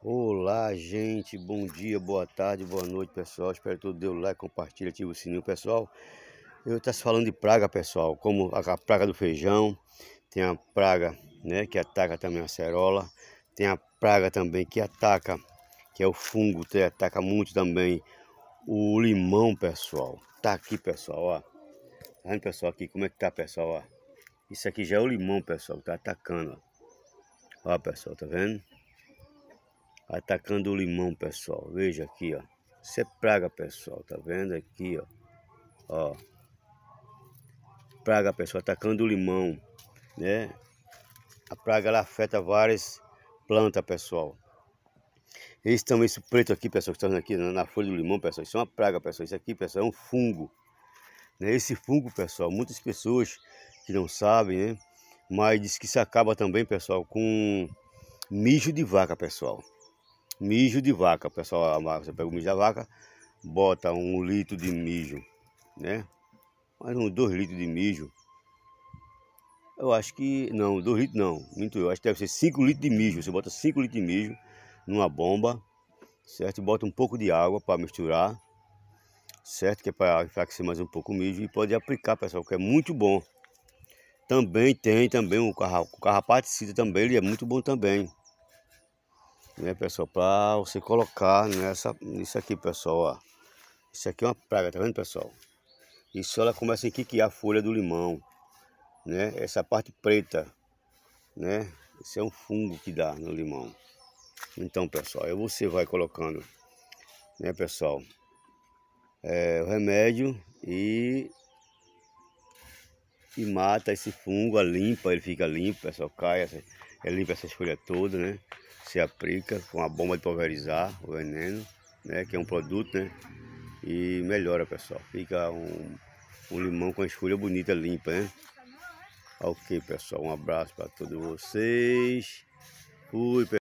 Olá, gente. Bom dia, boa tarde, boa noite, pessoal. Espero que todo dê o like, compartilha, ativa o sininho, pessoal. Eu estou falando de praga, pessoal, como a praga do feijão, tem a praga, né, que ataca também a cerola, tem a praga também que ataca, que é o fungo, que ataca muito também o limão, pessoal. Tá aqui, pessoal, ó. Tá vendo, pessoal, aqui como é que tá, pessoal, ó. Isso aqui já é o limão, pessoal, que tá atacando, ó. Ó, pessoal, tá vendo? atacando o limão, pessoal. Veja aqui, ó. Isso é praga, pessoal. Tá vendo aqui, ó. Ó. Praga, pessoal, atacando o limão, né? A praga, ela afeta várias plantas, pessoal. Esse também, esse preto aqui, pessoal, que está aqui na, na folha do limão, pessoal. Isso é uma praga, pessoal. Isso aqui, pessoal, é um fungo. Né? Esse fungo, pessoal, muitas pessoas que não sabem, né? Mas diz que se acaba também, pessoal, com mijo de vaca, pessoal mijo de vaca, pessoal, você pega o mijo da vaca, bota um litro de mijo, né? Mais uns dois litros de mijo. Eu acho que, não, dois litros não, muito eu, acho que deve ser cinco litros de mijo, você bota cinco litros de mijo numa bomba, certo? Bota um pouco de água para misturar, certo? Que é para enfraquecer mais um pouco o mijo e pode aplicar, pessoal, que é muito bom. Também tem também o um carrapaticida também, ele é muito bom também né, pessoal, para você colocar nessa, isso aqui, pessoal, ó. Isso aqui é uma praga, tá vendo, pessoal? Isso ela começa a que a folha do limão, né? Essa parte preta, né? Isso é um fungo que dá no limão. Então, pessoal, aí você vai colocando, né, pessoal, é, o remédio e e mata esse fungo, a limpa, ele fica limpo, pessoal, cai, assim é limpa essas folhas todas, né? Se aplica com a bomba de pulverizar o veneno, né? Que é um produto, né? E melhora, pessoal. Fica um, um limão com a folhas bonita limpa, né? Ok, pessoal. Um abraço para todos vocês. Fui, pessoal.